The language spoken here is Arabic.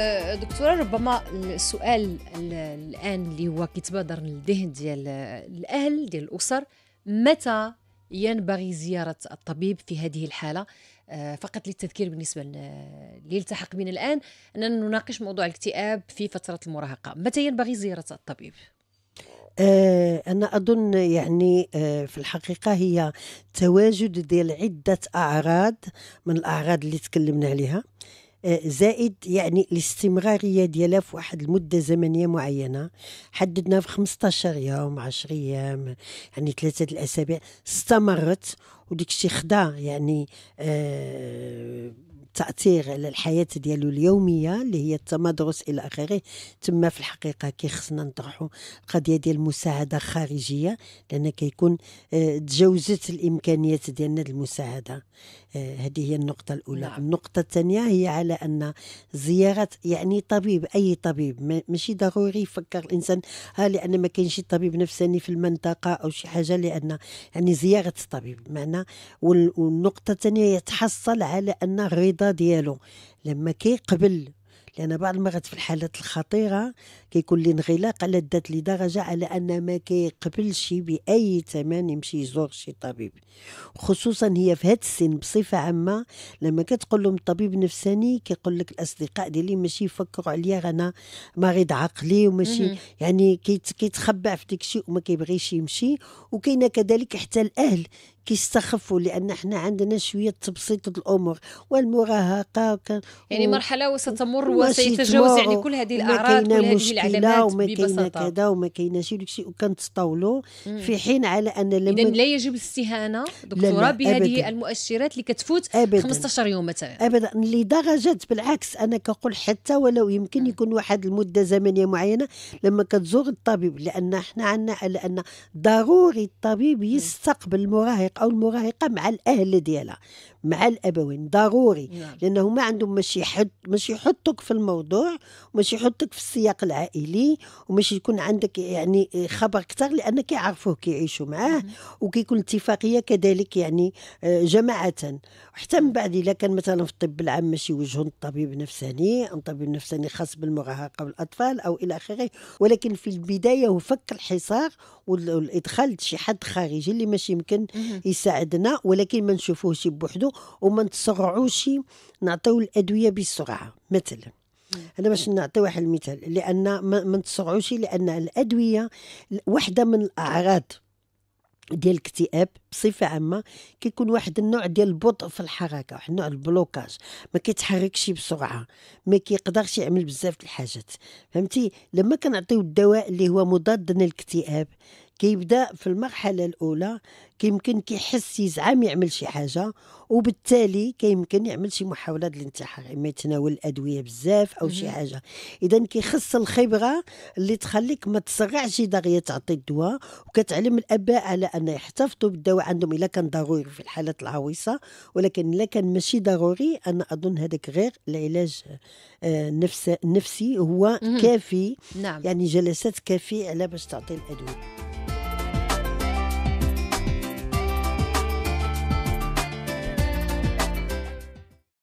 أه، دكتوره ربما السؤال الان اللي هو كيتبادر للذهن ديال الاهل ديال الاسر متى ينبغي زياره الطبيب في هذه الحاله أه، فقط للتذكير بالنسبه ليلتحق بنا الان اننا نناقش موضوع الاكتئاب في فتره المراهقه متى ينبغي زياره الطبيب أه، أنا أظن يعني في الحقيقة هي تواجد ديال عدة أعراض من الأعراض اللي تكلمنا عليها آه، زائد يعني الاستمراريه ديالها في واحد المده زمنيه معينه حددنا في 15 يوم 10 ايام يعني ثلاثه الاسابيع استمرت وديك الشيء خدا يعني آه تاثير على الحياه ديالو اليوميه اللي هي التمدرس الى اخره تما في الحقيقه كيخصنا نطرحوا القضيه ديال المساعده الخارجيه لان كيكون آه، تجاوزت الامكانيات ديالنا المساعده آه، هذه هي النقطه الاولى نعم. النقطه الثانيه هي على ان زياره يعني طبيب اي طبيب ماشي ضروري يفكر الانسان ها لان ما كاينش طبيب نفساني في المنطقه او شي حاجه لان يعني زياره الطبيب معنا والنقطه الثانيه يتحصل على ان الرضا الرياضه ديالو لما كيقبل لان بعض المرات في الحالات الخطيره كيكون الانغلاق على الذات لدرجه على ان ما كيقبلش باي ثمن يمشي يزور شي طبيب خصوصا هي في هذا السن بصفه عامه لما كتقول لهم الطبيب نفساني كيقول لك الاصدقاء ديالي ماشي يفكروا عليا انا مريض عقلي وماشي يعني كيتخبع في داك الشيء وما كيبغيش يمشي وكاينه كذلك حتى الاهل كيستخفوا لان احنا عندنا شويه تبسيط الامور والمراهقه يعني مرحله وستمر وسيتجاوز يعني كل هذه الاعراض كل هذه العلامات وما كاين كذا وما كايناش شي الشيء وكنتطاولوا في حين على ان لما اذا لا يجب الاستهانه دكتوره بهذه المؤشرات اللي كتفوت أبداً 15 يوم مثلا ابدا لدرجه بالعكس انا كنقول حتى ولو يمكن يكون واحد المده زمنيه معينه لما كتزور الطبيب لان احنا عندنا على ان ضروري الطبيب يستقبل المراهق أو المراهقة مع الأهل ديالها مع الابوين ضروري نعم. لانه ما عندهم مش يحط مش يحطك في الموضوع ومش يحطك في السياق العائلي ومش يكون عندك يعني خبر اكثر لان كيعرفوه كيعيشوا معاه نعم. وكيكون اتفاقيه كذلك يعني آه، جماعه حتى من نعم. بعد الا كان مثلا في الطب العام ماشي يوجهون الطبيب نفساني ان طبيب نفساني خاص بالمراهقه والاطفال او الى اخره ولكن في البدايه هو فك الحصار والادخال شي حد خارجي اللي ماشي يمكن يساعدنا ولكن ما نشوفوهش بوحدو وما نتسرعوش نعطيو الادويه بسرعه مثلا انا باش نعطي واحد المثال لان ما نتسرعوش لان الادويه واحده من الاعراض ديال الاكتئاب بصفه عامه كيكون واحد النوع ديال البطء في الحركه واحد النوع البلوكاج ما كيتحركش بسرعه ما كيقدرش يعمل بزاف د الحاجات فهمتي لما كنعطيو الدواء اللي هو مضاد للاكتئاب كيبدا في المرحله الاولى كيمكن كيحس يزعم يعمل شي حاجه وبالتالي كيمكن يعمل شي محاوله الانتحار اما يتناول الادويه بزاف او شي حاجه اذا كيخص الخبره اللي تخليك ما تسرعش دغيا تعطي الدواء وكتعلم الاباء على ان يحتفظوا بالدواء عندهم الا كان ضروري في الحالات العويصه ولكن الا كان ماشي ضروري انا اظن هذاك غير العلاج النفسي آه، هو كافي نعم. يعني جلسات كافيه على باش تعطي الادويه